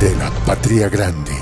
de la patria grande.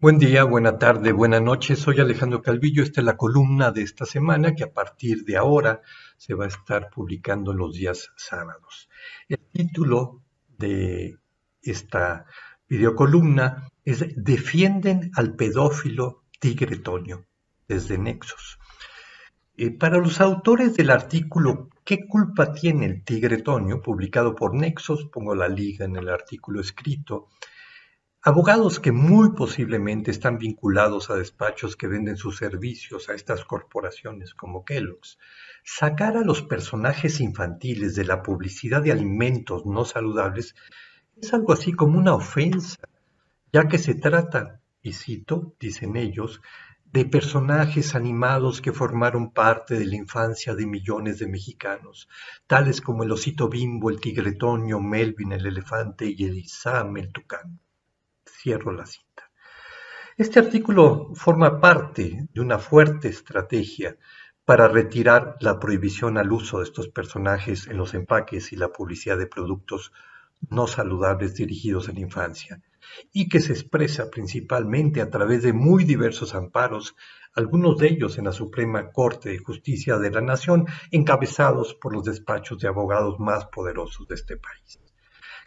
Buen día, buena tarde, buena noche. Soy Alejandro Calvillo. Esta es la columna de esta semana que a partir de ahora se va a estar publicando los días sábados. El título de esta videocolumna es Defienden al pedófilo Tigre Toño desde Nexos. Eh, para los autores del artículo ¿Qué culpa tiene el Tigre Tonio? publicado por Nexos, pongo la liga en el artículo escrito. Abogados que muy posiblemente están vinculados a despachos que venden sus servicios a estas corporaciones como Kellogg's. Sacar a los personajes infantiles de la publicidad de alimentos no saludables es algo así como una ofensa, ya que se trata, y cito, dicen ellos, de personajes animados que formaron parte de la infancia de millones de mexicanos, tales como el osito bimbo, el tigre Toño, Melvin el elefante y el Isam el tucán. Cierro la cita. Este artículo forma parte de una fuerte estrategia para retirar la prohibición al uso de estos personajes en los empaques y la publicidad de productos no saludables dirigidos a la infancia y que se expresa principalmente a través de muy diversos amparos, algunos de ellos en la Suprema Corte de Justicia de la Nación, encabezados por los despachos de abogados más poderosos de este país.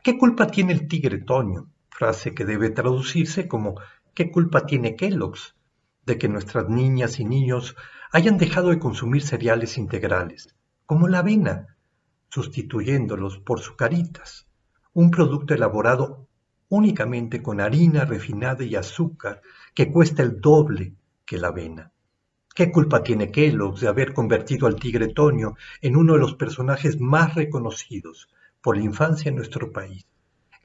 ¿Qué culpa tiene el tigre Toño? Frase que debe traducirse como ¿qué culpa tiene Kellogg's? de que nuestras niñas y niños hayan dejado de consumir cereales integrales, como la avena, sustituyéndolos por sucaritas, un producto elaborado únicamente con harina refinada y azúcar que cuesta el doble que la avena. ¿Qué culpa tiene Kellogg de haber convertido al tigre Toño en uno de los personajes más reconocidos por la infancia en nuestro país,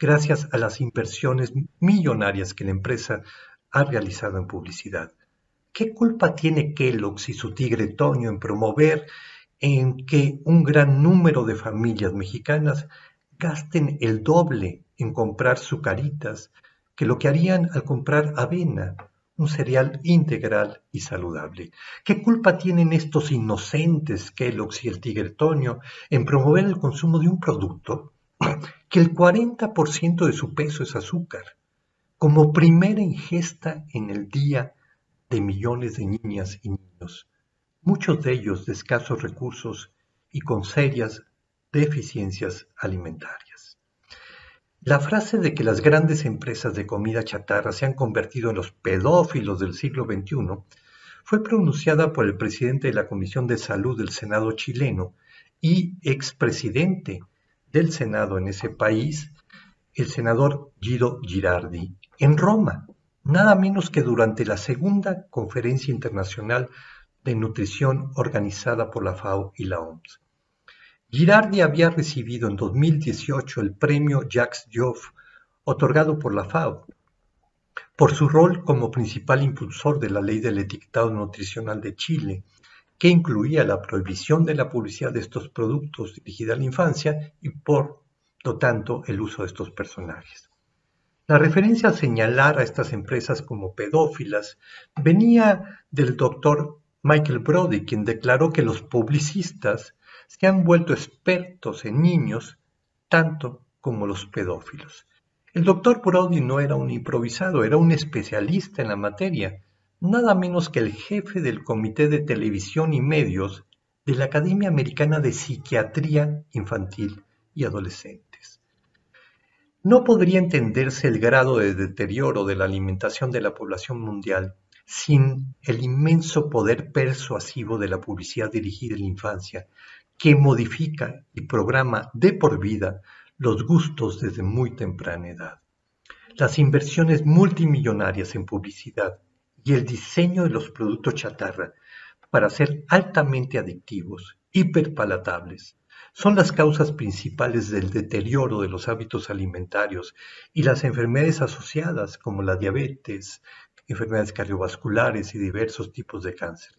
gracias a las inversiones millonarias que la empresa ha realizado en publicidad? ¿Qué culpa tiene Kellogg's y su tigre Toño en promover en que un gran número de familias mexicanas gasten el doble en comprar sucaritas que lo que harían al comprar avena, un cereal integral y saludable. ¿Qué culpa tienen estos inocentes Kellogg's y el Tigretonio en promover el consumo de un producto que el 40% de su peso es azúcar, como primera ingesta en el día de millones de niñas y niños, muchos de ellos de escasos recursos y con serias deficiencias alimentarias? La frase de que las grandes empresas de comida chatarra se han convertido en los pedófilos del siglo XXI fue pronunciada por el presidente de la Comisión de Salud del Senado chileno y expresidente del Senado en ese país, el senador Guido Girardi, en Roma, nada menos que durante la segunda conferencia internacional de nutrición organizada por la FAO y la OMS. Girardi había recibido en 2018 el premio Jacques joff otorgado por la FAO, por su rol como principal impulsor de la ley del etiquetado nutricional de Chile, que incluía la prohibición de la publicidad de estos productos dirigida a la infancia y por lo tanto el uso de estos personajes. La referencia a señalar a estas empresas como pedófilas venía del doctor Michael Brody, quien declaró que los publicistas se han vuelto expertos en niños tanto como los pedófilos. El doctor Brody no era un improvisado, era un especialista en la materia, nada menos que el jefe del Comité de Televisión y Medios de la Academia Americana de Psiquiatría Infantil y Adolescentes. No podría entenderse el grado de deterioro de la alimentación de la población mundial sin el inmenso poder persuasivo de la publicidad dirigida a la infancia, que modifica y programa de por vida los gustos desde muy temprana edad. Las inversiones multimillonarias en publicidad y el diseño de los productos chatarra para ser altamente adictivos, hiperpalatables, son las causas principales del deterioro de los hábitos alimentarios y las enfermedades asociadas como la diabetes, enfermedades cardiovasculares y diversos tipos de cáncer.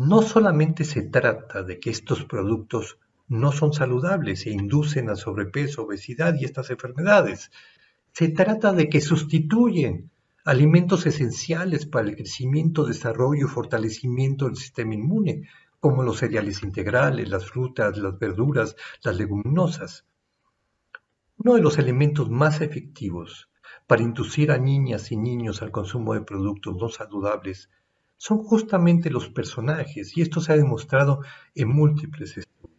No solamente se trata de que estos productos no son saludables e inducen a sobrepeso, obesidad y estas enfermedades. Se trata de que sustituyen alimentos esenciales para el crecimiento, desarrollo y fortalecimiento del sistema inmune, como los cereales integrales, las frutas, las verduras, las leguminosas. Uno de los elementos más efectivos para inducir a niñas y niños al consumo de productos no saludables son justamente los personajes, y esto se ha demostrado en múltiples estudios.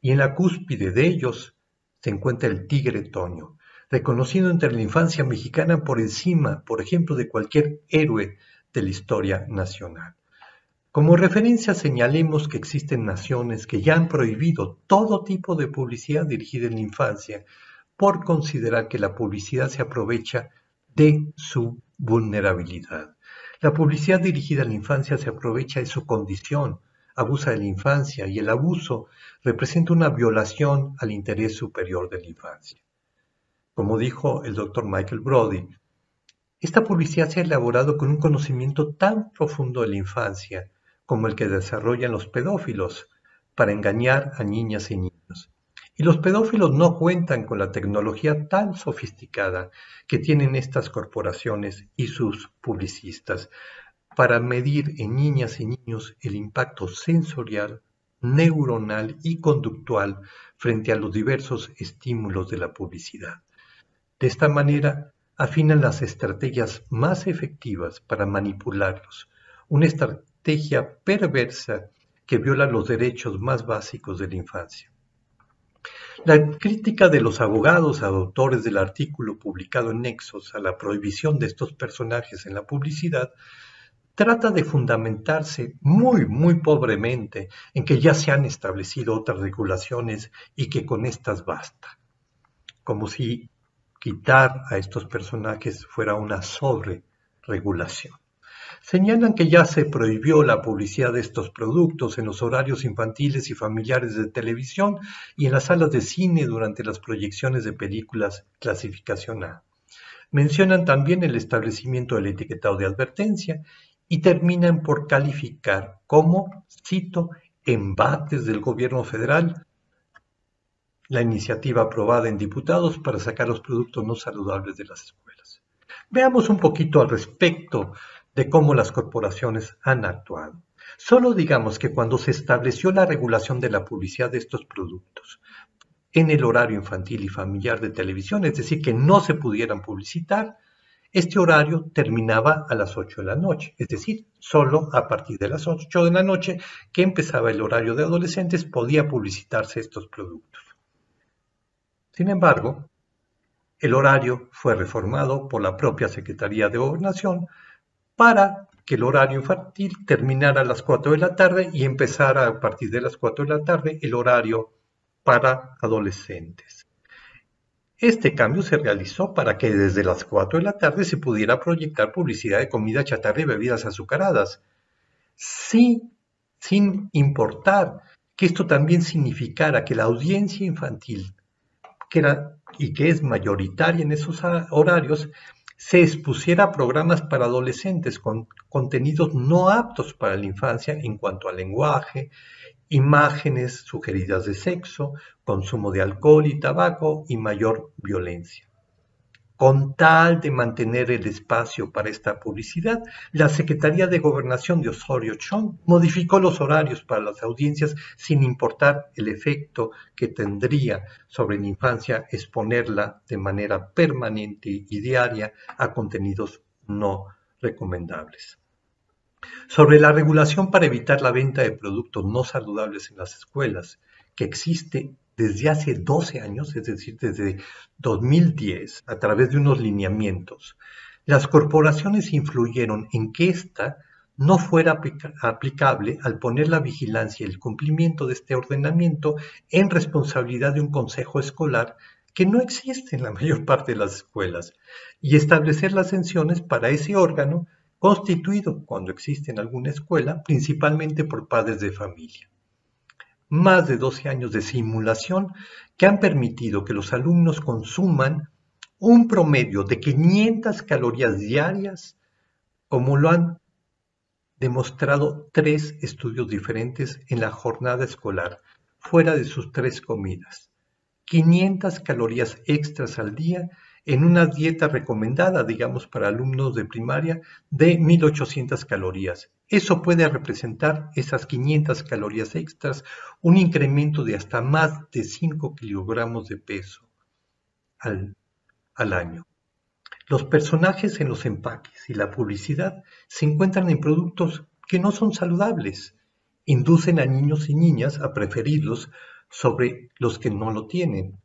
Y en la cúspide de ellos se encuentra el tigre Toño, reconocido entre la infancia mexicana por encima, por ejemplo, de cualquier héroe de la historia nacional. Como referencia señalemos que existen naciones que ya han prohibido todo tipo de publicidad dirigida en la infancia por considerar que la publicidad se aprovecha de su vulnerabilidad. La publicidad dirigida a la infancia se aprovecha de su condición, abusa de la infancia y el abuso representa una violación al interés superior de la infancia. Como dijo el doctor Michael Brody, esta publicidad se ha elaborado con un conocimiento tan profundo de la infancia como el que desarrollan los pedófilos para engañar a niñas y niños y los pedófilos no cuentan con la tecnología tan sofisticada que tienen estas corporaciones y sus publicistas para medir en niñas y niños el impacto sensorial, neuronal y conductual frente a los diversos estímulos de la publicidad. De esta manera, afinan las estrategias más efectivas para manipularlos, una estrategia perversa que viola los derechos más básicos de la infancia. La crítica de los abogados autores del artículo publicado en Nexos a la prohibición de estos personajes en la publicidad trata de fundamentarse muy, muy pobremente en que ya se han establecido otras regulaciones y que con estas basta. Como si quitar a estos personajes fuera una sobre regulación. Señalan que ya se prohibió la publicidad de estos productos en los horarios infantiles y familiares de televisión y en las salas de cine durante las proyecciones de películas clasificación A. Mencionan también el establecimiento del etiquetado de advertencia y terminan por calificar como, cito, embates del gobierno federal la iniciativa aprobada en diputados para sacar los productos no saludables de las escuelas. Veamos un poquito al respecto de cómo las corporaciones han actuado. Solo digamos que cuando se estableció la regulación de la publicidad de estos productos en el horario infantil y familiar de televisión, es decir, que no se pudieran publicitar, este horario terminaba a las 8 de la noche, es decir, solo a partir de las 8 de la noche que empezaba el horario de adolescentes podía publicitarse estos productos. Sin embargo, el horario fue reformado por la propia Secretaría de Gobernación para que el horario infantil terminara a las 4 de la tarde y empezara a partir de las 4 de la tarde el horario para adolescentes. Este cambio se realizó para que desde las 4 de la tarde se pudiera proyectar publicidad de comida chatarra y bebidas azucaradas. sin importar que esto también significara que la audiencia infantil, que era y que es mayoritaria en esos horarios, se expusiera programas para adolescentes con contenidos no aptos para la infancia en cuanto al lenguaje, imágenes sugeridas de sexo, consumo de alcohol y tabaco y mayor violencia con tal de mantener el espacio para esta publicidad, la Secretaría de Gobernación de Osorio Chong modificó los horarios para las audiencias sin importar el efecto que tendría sobre la infancia exponerla de manera permanente y diaria a contenidos no recomendables. Sobre la regulación para evitar la venta de productos no saludables en las escuelas, que existe desde hace 12 años, es decir, desde 2010, a través de unos lineamientos, las corporaciones influyeron en que ésta no fuera aplicable al poner la vigilancia y el cumplimiento de este ordenamiento en responsabilidad de un consejo escolar que no existe en la mayor parte de las escuelas, y establecer las sanciones para ese órgano constituido, cuando existe en alguna escuela, principalmente por padres de familia más de 12 años de simulación que han permitido que los alumnos consuman un promedio de 500 calorías diarias, como lo han demostrado tres estudios diferentes en la jornada escolar, fuera de sus tres comidas. 500 calorías extras al día en una dieta recomendada, digamos, para alumnos de primaria de 1800 calorías. Eso puede representar esas 500 calorías extras, un incremento de hasta más de 5 kilogramos de peso al, al año. Los personajes en los empaques y la publicidad se encuentran en productos que no son saludables. Inducen a niños y niñas a preferirlos sobre los que no lo tienen,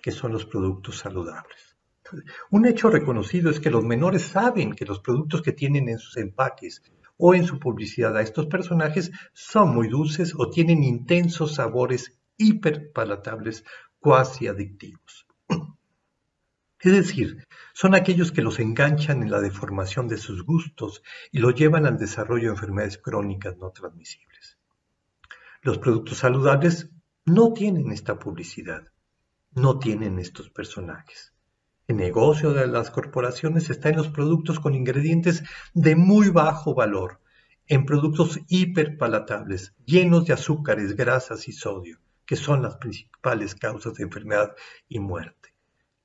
que son los productos saludables. Un hecho reconocido es que los menores saben que los productos que tienen en sus empaques o en su publicidad a estos personajes son muy dulces o tienen intensos sabores hiperpalatables, cuasi adictivos. Es decir, son aquellos que los enganchan en la deformación de sus gustos y los llevan al desarrollo de enfermedades crónicas no transmisibles. Los productos saludables no tienen esta publicidad, no tienen estos personajes. El negocio de las corporaciones está en los productos con ingredientes de muy bajo valor, en productos hiperpalatables, llenos de azúcares, grasas y sodio, que son las principales causas de enfermedad y muerte.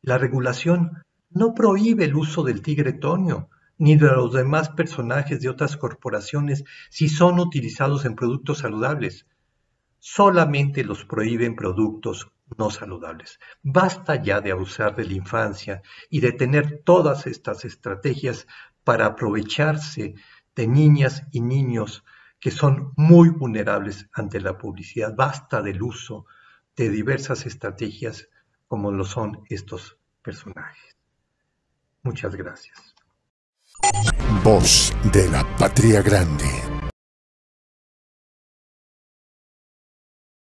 La regulación no prohíbe el uso del tigre tonio ni de los demás personajes de otras corporaciones si son utilizados en productos saludables. Solamente los prohíben productos no saludables. Basta ya de abusar de la infancia y de tener todas estas estrategias para aprovecharse de niñas y niños que son muy vulnerables ante la publicidad. Basta del uso de diversas estrategias como lo son estos personajes. Muchas gracias. Voz de la Patria Grande.